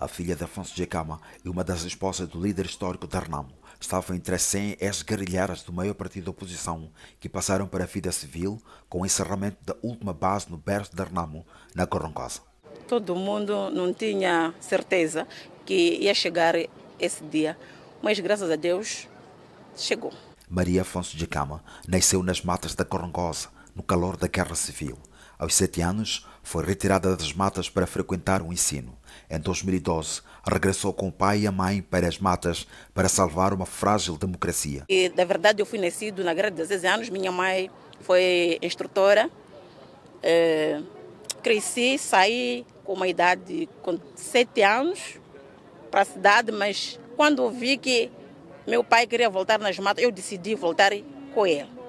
A filha de Afonso de Cama e uma das esposas do líder histórico da Renamo estavam entre as 100 ex guerrilheiras do maior partido da oposição que passaram para a vida civil com o encerramento da última base no berço da Renamo, na Corongosa. Todo mundo não tinha certeza que ia chegar esse dia, mas graças a Deus chegou. Maria Afonso de Cama nasceu nas matas da Corongosa, no calor da Guerra Civil. Aos sete anos, foi retirada das matas para frequentar o ensino. Em 2012, regressou com o pai e a mãe para as matas para salvar uma frágil democracia. E, na verdade, eu fui nascido na grade de 16 anos. Minha mãe foi instrutora. Eh, cresci, saí com uma idade de 7 anos para a cidade, mas quando vi que meu pai queria voltar nas matas, eu decidi voltar com ele.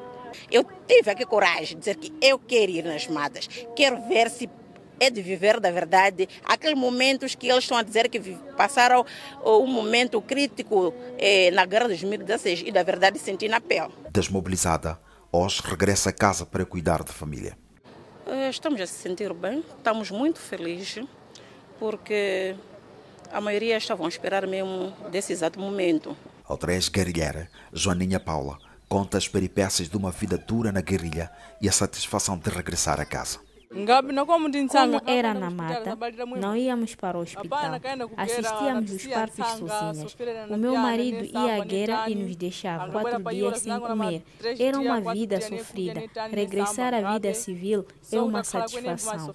Eu tive aqui coragem de dizer que eu quero ir nas matas, quero ver se é de viver da verdade aqueles momentos que eles estão a dizer que passaram eh, um momento crítico eh, na guerra de 2016 e da verdade senti na pele. Desmobilizada, hoje regressa a casa para cuidar da família. Eh, estamos a se sentir bem, estamos muito felizes porque a maioria estavam a esperar mesmo desse exato momento. ex-guerrilheira, Joaninha Paula, Conta as peripécias de uma vida dura na guerrilha e a satisfação de regressar a casa. Como era na mata, não íamos para o hospital. Assistíamos os partos sozinhos. O meu marido ia à guerra e nos deixava quatro dias sem comer. Era uma vida sofrida. Regressar à vida é. civil é uma satisfação.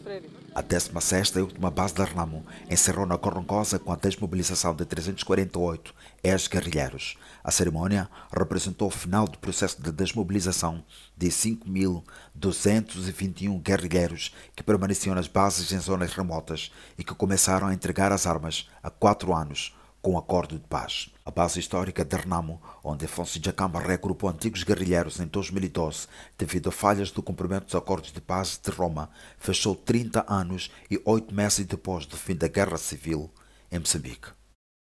A 16 e é última base da Renamo encerrou na Corrongosa com a desmobilização de 348 ex-guerrilheiros. A cerimónia representou o final do processo de desmobilização de 5.221 guerrilheiros que permaneciam nas bases em zonas remotas e que começaram a entregar as armas há quatro anos com acordo de paz. A base histórica de Renamo, onde Afonso Jacamba regrupou antigos guerrilheiros em 2012 devido a falhas do cumprimento dos acordos de paz de Roma, fechou 30 anos e 8 meses depois do fim da Guerra Civil em Moçambique.